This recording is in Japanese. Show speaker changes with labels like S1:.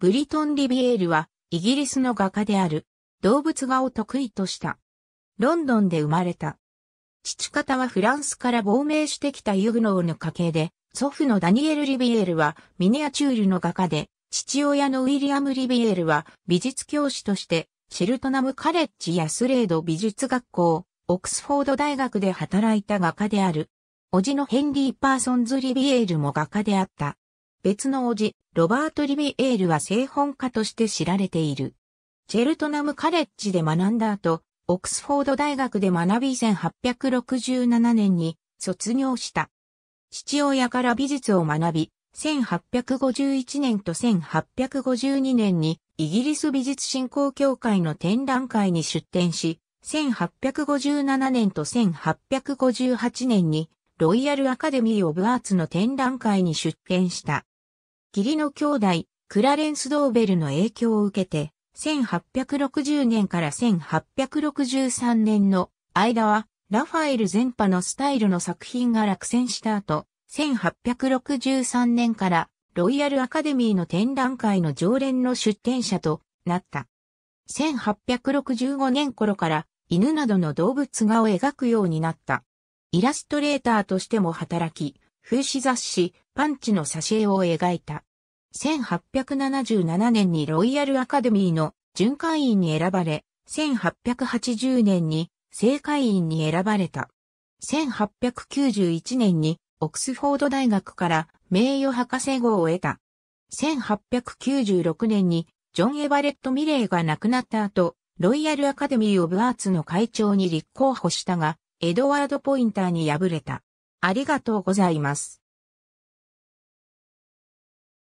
S1: ブリトン・リビエールはイギリスの画家である動物画を得意とした。ロンドンで生まれた。父方はフランスから亡命してきたユグノーの家系で、祖父のダニエル・リビエールはミニアチュールの画家で、父親のウィリアム・リビエールは美術教師としてシェルトナム・カレッジやスレード美術学校、オックスフォード大学で働いた画家である。叔父のヘンリー・パーソンズ・リビエールも画家であった。別の叔父、ロバート・リビエールは製本家として知られている。チェルトナムカレッジで学んだ後、オクスフォード大学で学び1867年に卒業した。父親から美術を学び、1851年と1852年にイギリス美術振興協会の展覧会に出展し、1857年と1858年にロイヤルアカデミー・オブ・アーツの展覧会に出展した。義理の兄弟、クラレンス・ドーベルの影響を受けて、1860年から1863年の間は、ラファエル全派のスタイルの作品が落選した後、1863年からロイヤルアカデミーの展覧会の常連の出展者となった。1865年頃から犬などの動物画を描くようになった。イラストレーターとしても働き、風刺雑誌、パンチの挿絵を描いた。1877年にロイヤルアカデミーの巡回員に選ばれ、1880年に正会員に選ばれた。1891年にオックスフォード大学から名誉博士号を得た。1896年にジョン・エバレット・ミレーが亡くなった後、ロイヤルアカデミー・オブ・アーツの会長に立候補したが、エドワード・ポインターに敗れた。ありがとうございます。